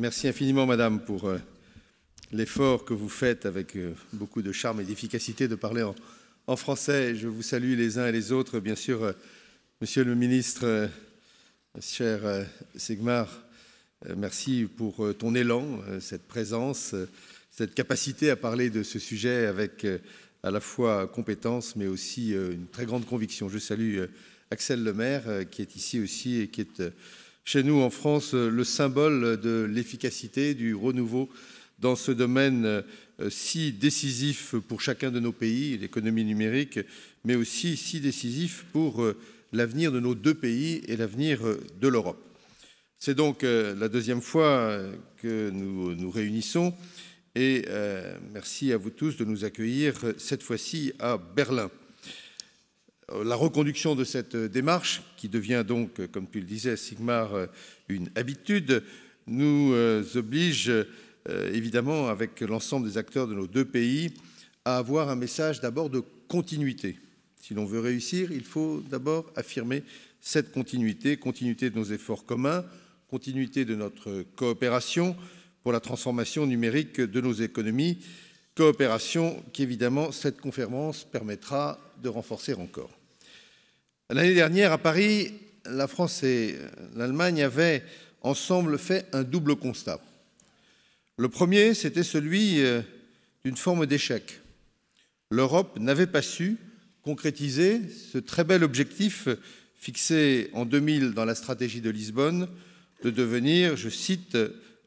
Merci infiniment, Madame, pour euh, l'effort que vous faites avec euh, beaucoup de charme et d'efficacité de parler en, en, français. Je vous salue les uns et les autres. Bien sûr, euh, Monsieur le ministre, cher Sigmar, merci pour ton élan, cette présence, cette capacité à parler de ce sujet avec à la fois compétence, mais aussi une très grande conviction. Je salue Axel Lemaire, qui est ici aussi et qui est chez nous en France euh, le symbole de l'efficacité, du renouveau dans ce domaine euh, si décisif pour chacun de nos pays, l'économie numérique, mais aussi si décisif pour euh, l'avenir de nos deux pays et l'avenir de l'Europe. C'est donc la deuxième fois que nous nous réunissons et merci à vous tous de nous accueillir cette fois-ci à Berlin. Euh, la reconduction de cette euh, démarche, qui devient donc, euh, comme tu le disais, Sigmar, une habitude, nous oblige évidemment, avec l'ensemble des acteurs de nos deux pays, à avoir un message d'abord de continuité. Si l'on veut réussir, il faut d'abord affirmer cette continuité, continuité de nos efforts communs, continuité de notre coopération pour la transformation numérique de nos économies, coopération qu'évidemment cette conférence permettra de renforcer encore. L'année dernière, à Paris, la France et l'Allemagne avaient ensemble fait un double constat. Le premier, c'était celui euh, d'une forme d'échec. L'Europe n'avait pas su concrétiser ce très bel objectif fixé en 2000 dans la stratégie de Lisbonne de devenir, je cite,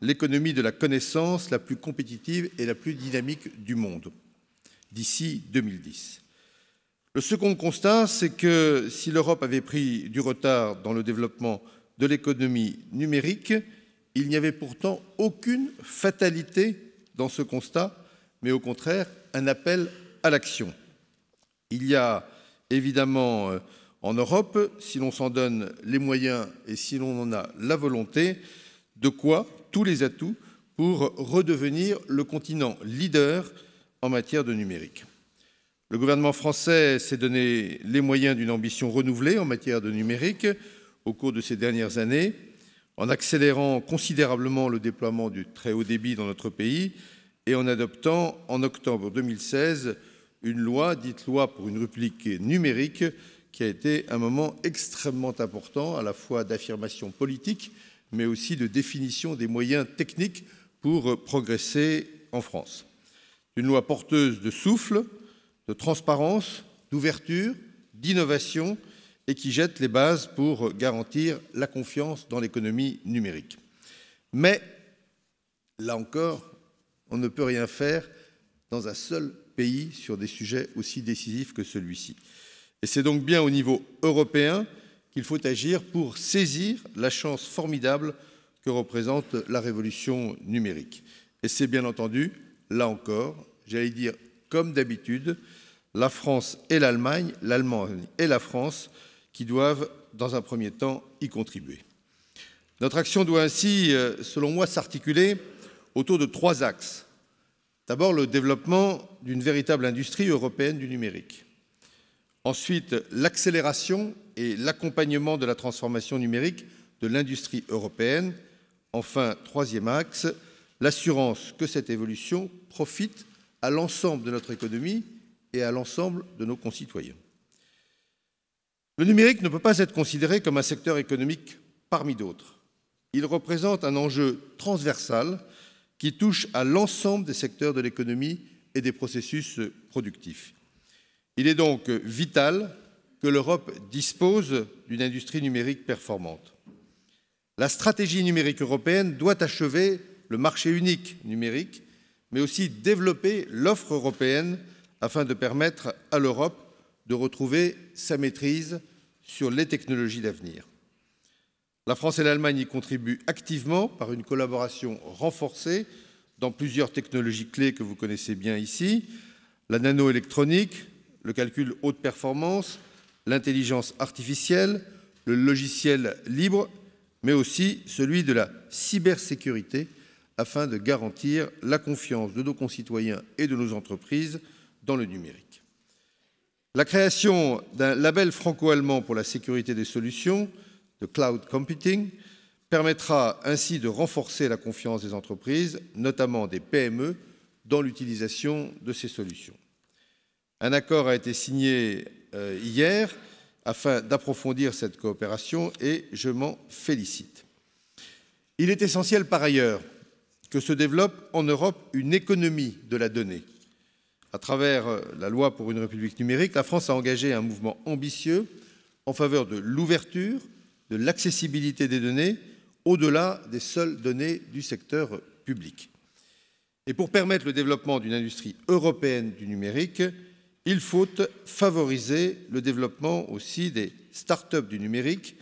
l'économie de la connaissance la plus compétitive et la plus dynamique du monde d'ici 2010. Le second constat, c'est que si l'Europe avait pris du retard dans le développement de l'économie numérique, il n'y avait pourtant aucune fatalité dans ce constat, mais au contraire un appel à l'action. Il y a évidemment euh, en Europe, si l'on s'en donne les moyens et si l'on en a la volonté, de quoi tous les atouts pour redevenir le continent leader en matière de numérique. Le gouvernement français s'est donné les moyens d'une ambition renouvelée en matière de numérique au cours de ces dernières années, en accélérant considérablement le déploiement du très haut débit dans notre pays et en adoptant en octobre 2016 une loi, dite loi pour une réplique numérique, qui a été un moment extrêmement important, à la fois d'affirmation politique, mais aussi de définition des moyens techniques pour progresser en France. Une loi porteuse de souffle, de transparence, d'ouverture, d'innovation et qui jette les bases pour garantir la confiance dans l'économie numérique. Mais, là encore, on ne peut rien faire dans un seul pays sur des sujets aussi décisifs que celui-ci. Et c'est donc bien au niveau européen qu'il faut agir pour saisir la chance formidable que représente la révolution numérique. Et c'est bien entendu, là encore, j'allais dire comme d'habitude, la France et l'Allemagne, l'Allemagne et la France, qui doivent, dans un premier temps, y contribuer. Notre action doit ainsi, euh, selon moi, s'articuler autour de trois axes. D'abord, le développement d'une véritable industrie européenne du numérique. Ensuite, l'accélération et l'accompagnement de la transformation numérique de l'industrie européenne. Enfin, troisième axe, l'assurance que cette évolution profite à l'ensemble de notre économie et à l'ensemble de nos concitoyens. Le numérique ne peut pas être considéré comme un secteur économique parmi d'autres. Il représente un enjeu transversal qui touche à l'ensemble des secteurs de l'économie et des processus productifs. Il est donc vital que l'Europe dispose d'une industrie numérique performante. La stratégie numérique européenne doit achever le marché unique numérique mais aussi développer l'offre européenne afin de permettre à l'Europe de retrouver sa maîtrise sur les technologies d'avenir. La France et l'Allemagne y contribuent activement par une collaboration renforcée dans plusieurs technologies clés que vous connaissez bien ici, la nanoélectronique, le calcul haute performance, l'intelligence artificielle, le logiciel libre, mais aussi celui de la cybersécurité, afin de garantir la confiance de nos concitoyens et de nos entreprises dans le numérique. La création d'un label franco-allemand pour la sécurité des solutions, de cloud computing, permettra ainsi de renforcer la confiance des entreprises, notamment des PME, dans l'utilisation de ces solutions. Un accord a été signé euh, hier afin d'approfondir cette coopération et je m'en félicite. Il est essentiel par ailleurs que se développe en Europe une économie de la donnée. À travers euh, la loi pour une République numérique, la France a engagé un mouvement ambitieux en faveur de l'ouverture, de l'accessibilité des données, au-delà des seules données du secteur public. Et pour permettre le développement d'une industrie européenne du numérique, il faut favoriser le développement aussi des start-up du numérique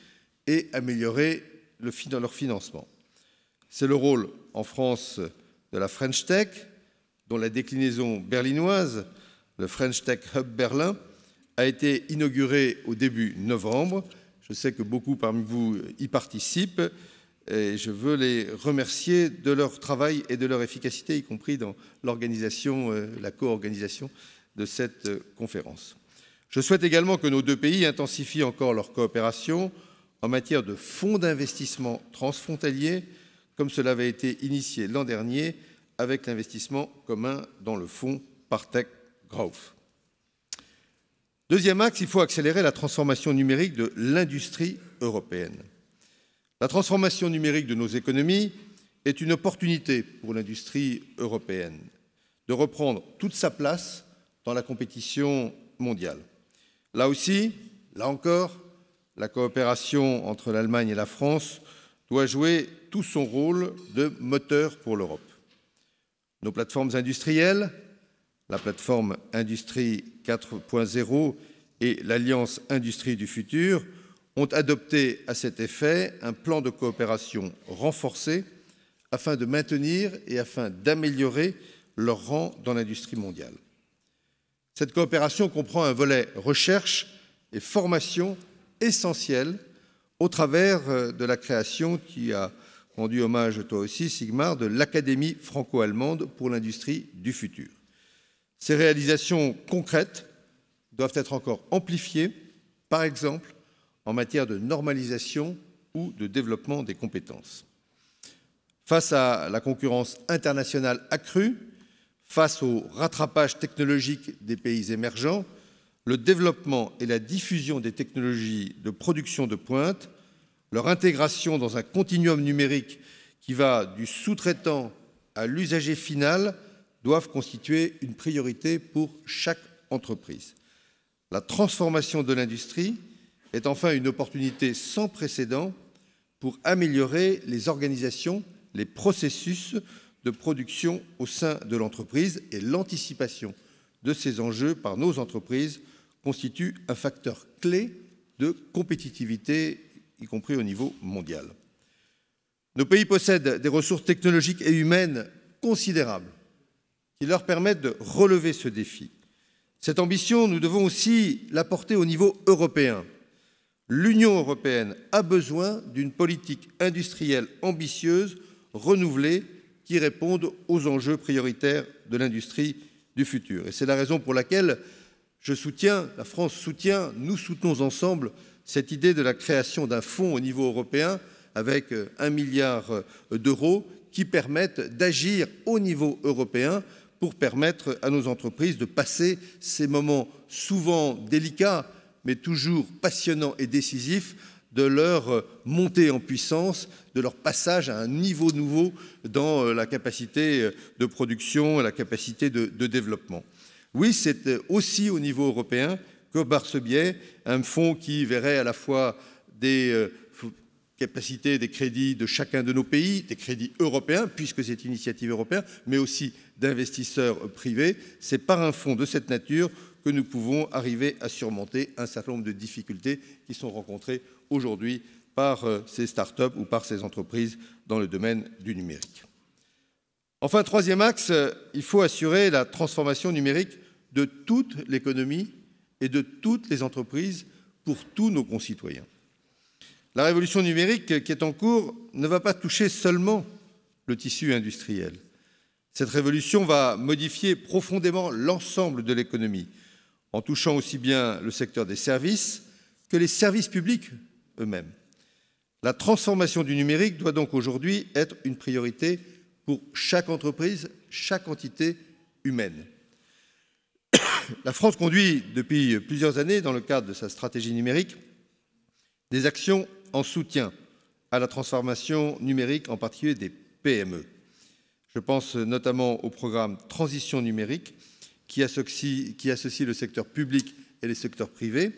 et améliorer leur financement. C'est le rôle en France de la French Tech, dont la déclinaison berlinoise, le French Tech Hub Berlin, a été inaugurée au début novembre. Je sais que beaucoup parmi vous y participent et je veux les remercier de leur travail et de leur efficacité, y compris dans l'organisation, euh, la co-organisation de cette euh, conférence. Je souhaite également que nos deux pays intensifient encore leur coopération en matière de fonds d'investissement transfrontaliers, comme cela avait été initié l'an dernier avec l'investissement commun dans le fonds Partech Growth. Deuxième axe, il faut accélérer la transformation numérique de l'industrie européenne. La transformation numérique de nos économies est une opportunité pour l'industrie européenne de reprendre toute sa place dans la compétition mondiale. Là aussi, là encore, la coopération entre l'Allemagne et la France doit jouer tout son rôle de moteur pour l'Europe. Nos plateformes industrielles, la plateforme Industrie 4.0 et l'Alliance Industrie du futur, ont adopté à cet effet un plan de coopération renforcé afin de maintenir et afin d'améliorer leur rang dans l'industrie mondiale. Cette coopération comprend un volet recherche et formation essentiel au travers euh, de la création qui a rendu hommage toi aussi, Sigmar, de l'Académie franco-allemande pour l'industrie du futur. Ces réalisations concrètes doivent être encore amplifiées, par exemple en matière de normalisation ou de développement des compétences. Face à la concurrence internationale accrue, face au rattrapage technologique des pays émergents, le développement et la diffusion des technologies de production de pointe, leur intégration dans un continuum numérique qui va du sous-traitant à l'usager final doivent constituer une priorité pour chaque entreprise. La transformation de l'industrie est enfin une opportunité sans précédent pour améliorer les organisations, les processus de production au sein de l'entreprise et l'anticipation de ces enjeux par nos entreprises constitue un facteur clé de compétitivité, y compris au niveau mondial. Nos pays possèdent des ressources technologiques et humaines considérables qui leur permettent de relever ce défi. Cette ambition, nous devons aussi la porter au niveau européen. L'Union européenne a besoin d'une politique industrielle ambitieuse, renouvelée, qui réponde aux enjeux prioritaires de l'industrie du futur. Et c'est la raison pour laquelle je soutiens, la France soutient, nous soutenons ensemble cette idée de la création d'un fonds au niveau européen avec euh, un milliard euh, d'euros qui permettent d'agir au niveau européen pour permettre à nos entreprises de passer ces moments souvent délicats, mais toujours passionnants et décisifs, de leur euh, montée en puissance, de leur passage à un niveau nouveau dans la capacité de production et la capacité de développement. Oui, c'est euh, aussi au niveau européen que par ce biais, un fonds qui verrait à la fois des euh, capacités, des crédits de chacun de nos pays, des crédits européens, puisque c'est une initiative européenne, mais aussi d'investisseurs privés. C'est par un fonds de cette nature que nous pouvons arriver à surmonter un certain nombre de difficultés qui sont rencontrées aujourd'hui par euh, ces start-up ou par ces entreprises dans le domaine du numérique. Enfin, troisième axe, euh, il faut assurer la transformation numérique de toute l'économie et de toutes les entreprises pour tous nos concitoyens. La révolution numérique euh, qui est en cours ne va pas toucher seulement le tissu industriel. Cette révolution va modifier profondément l'ensemble de l'économie, en touchant aussi bien le secteur des services que les services publics eux-mêmes. La transformation du numérique doit donc aujourd'hui être une priorité pour chaque entreprise, chaque entité humaine. La France conduit depuis plusieurs années, dans le cadre de sa stratégie numérique, des actions en soutien à la transformation numérique, en particulier des PME. Je pense notamment au programme Transition numérique, qui associe, le secteur public et les secteurs privés,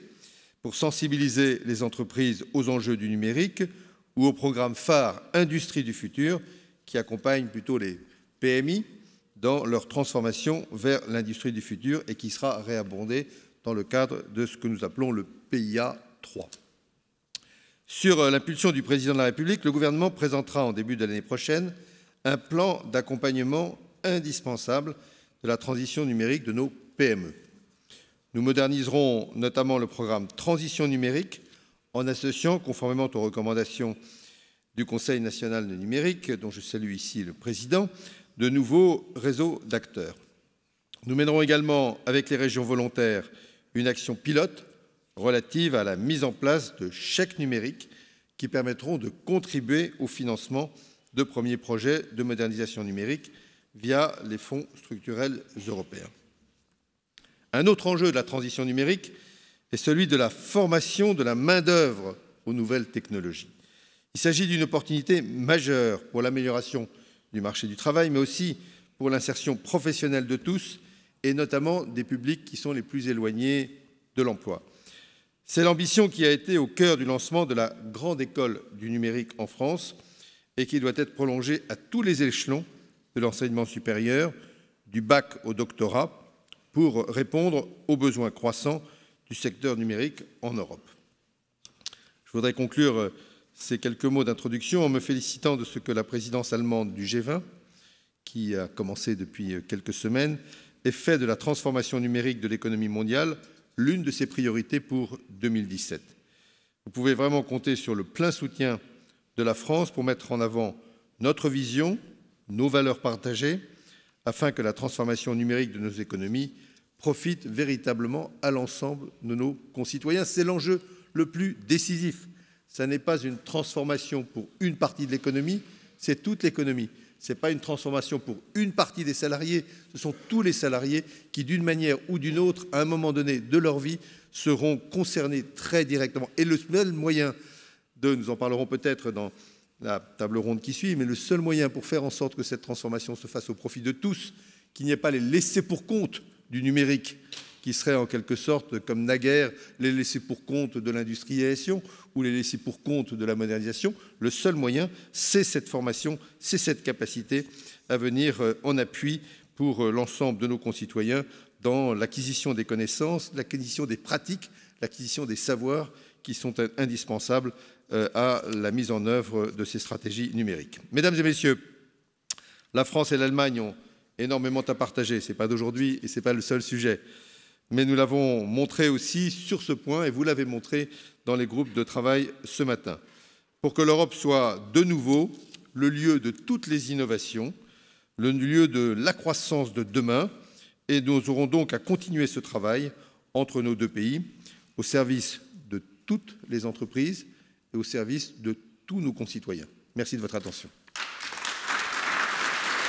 pour sensibiliser les entreprises aux enjeux du numérique, ou au programme phare Industrie du futur, qui accompagne plutôt les PMI dans leur transformation vers l'industrie du futur et qui sera réabondé dans le cadre de ce que nous appelons le PIA 3. Sur euh, l'impulsion du président de la République, le gouvernement présentera en début de l'année prochaine un plan d'accompagnement indispensable de la transition numérique de nos PME. Nous moderniserons notamment le programme Transition numérique en associant, conformément aux recommandations du Conseil national de numérique, dont je salue ici le président, de nouveaux réseaux d'acteurs. Nous mènerons également, avec les régions volontaires, une action pilote relative à la mise en place de chèques numériques qui permettront de contribuer au financement de premiers projets de modernisation numérique via les fonds structurels européens. Un autre enjeu de la transition numérique est celui de la formation de la main-d'œuvre aux nouvelles technologies. Il s'agit d'une opportunité majeure pour l'amélioration du marché du travail, mais aussi pour l'insertion professionnelle de tous, et notamment des publics qui sont les plus éloignés de l'emploi. C'est l'ambition qui a été au cœur du lancement de la Grande École du numérique en France et qui doit être prolongée à tous les échelons de l'enseignement supérieur, du bac au doctorat, pour répondre aux besoins croissants du secteur numérique en Europe. Je voudrais conclure euh, ces quelques mots d'introduction en me félicitant de ce que la présidence allemande du G20, qui a commencé depuis quelques semaines, ait fait de la transformation numérique de l'économie mondiale l'une de ses priorités pour 2017. Vous pouvez vraiment compter sur le plein soutien de la France pour mettre en avant notre vision, nos valeurs partagées, afin que la transformation numérique de nos économies profite véritablement à l'ensemble de nos concitoyens. C'est l'enjeu le plus décisif ce n'est pas une transformation pour une partie de l'économie, c'est toute l'économie. Ce n'est pas une transformation pour une partie des salariés, ce sont tous les salariés qui, d'une manière ou d'une autre, à un moment donné de leur vie, seront concernés très directement. Et le seul moyen de, nous en parlerons peut-être dans la table ronde qui suit, mais le seul moyen pour faire en sorte que cette transformation se fasse au profit de tous, qu'il n'y ait pas les laissés pour compte du numérique qui seraient en quelque sorte, comme naguère, les laisser pour compte de l'industrialisation ou les laisser pour compte de la modernisation. Le seul moyen, c'est cette formation, c'est cette capacité à venir euh, en appui pour euh, l'ensemble de nos concitoyens dans l'acquisition des connaissances, l'acquisition des pratiques, l'acquisition des savoirs qui sont indispensables euh, à la mise en œuvre de ces stratégies numériques. Mesdames et messieurs, la France et l'Allemagne ont énormément à partager. Ce n'est pas d'aujourd'hui et ce n'est pas le seul sujet mais nous l'avons montré aussi sur ce point, et vous l'avez montré dans les groupes de travail ce matin. Pour que l'Europe soit de nouveau le lieu de toutes les innovations, le lieu de la croissance de demain, et nous aurons donc à continuer ce travail entre nos deux pays, au service de toutes les entreprises et au service de tous nos concitoyens. Merci de votre attention.